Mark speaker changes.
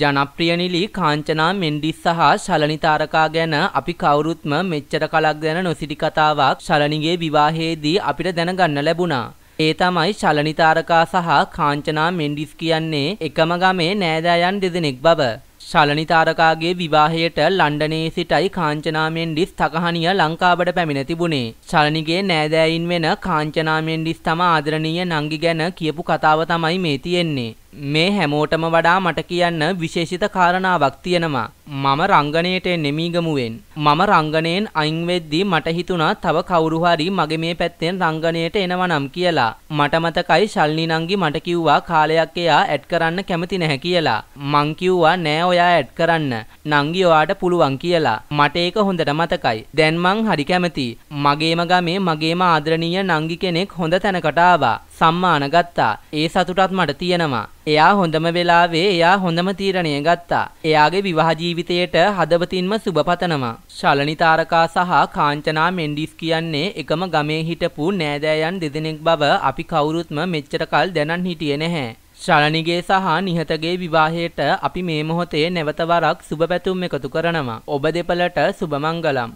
Speaker 1: ජනප්‍රියනිලි කාංචනා මෙන්ඩිස් සහ ශලනි තාරකා ගැන අපි කවුරුත්ම මෙච්චර කලක් දැන නොසිටි කතාවක් ශලනිගේ විවාහයේදී අපිට දැනගන්න ලැබුණා. ඒ තමයි ශලනි තාරකා සහ කාංචනා මෙන්ඩිස් කියන්නේ එකම ගමේ නෑදෑයන් දෙදෙනෙක් බව. ශලනි තාරකාගේ විවාහයට ලන්ඩනයේ සිටයි කාංචනා මෙන්ඩිස් තකහණිය ලංකාවට පැමිණ තිබුණේ. ශලනිගේ නෑදෑයින් වෙන කාංචනා මෙන්ඩිස් තම ආදරණීය නංගි ගැන කියපු කතාව තමයි මේ තියෙන්නේ. මේ හැමෝටම වඩා මට කියන්න විශේෂිත කාරණාවක් තියෙනවා. මම රංගනයට නෙමීගමුවෙන්. මම රංගනයෙන් අයින් වෙද්දී මට හිතුණා තව කවුරු හරි මගේ මේ පැත්තෙන් රංගනයට එනවනම් කියලා. මට මතකයි ශල්නි නංගි මට කිව්වා කාලයක් එයා ඇඩ් කරන්න කැමති නැහැ කියලා. මං කිව්වා නෑ ඔයා ඇඩ් කරන්න. නංගි ඔයාට පුළුවන් කියලා. මට ඒක හොඳට මතකයි. දැන් මං හරි කැමති. මගේම ගමේ මගේම ආදරණීය නංගි කෙනෙක් හොඳ තැනකට ආවා. සම්මාන ගත්තා. ඒ සතුටත් මට තියෙනවා. එයා හොඳම වෙලාවේ එයා හොඳම තීරණය ගත්තා. එයාගේ විවාහ ජීවිතයට හදවතින්ම සුබපතනවා. ශලනි තාරකා සහ කාංචනා මෙන්ඩිස් කියන්නේ එකම ගමේ හිටපු නෑදෑයන් දෙදෙනෙක් බව අපි කවුරුත්ම මෙච්චර කල් දැනන් හිටියේ නැහැ. ශලනිගේ සහ නිහතගේ විවාහයට අපි මේ මොහොතේ නැවත වරක් සුබපැතුම් එකතු කරනවා. ඔබ දෙපළට සුබමංගලම්.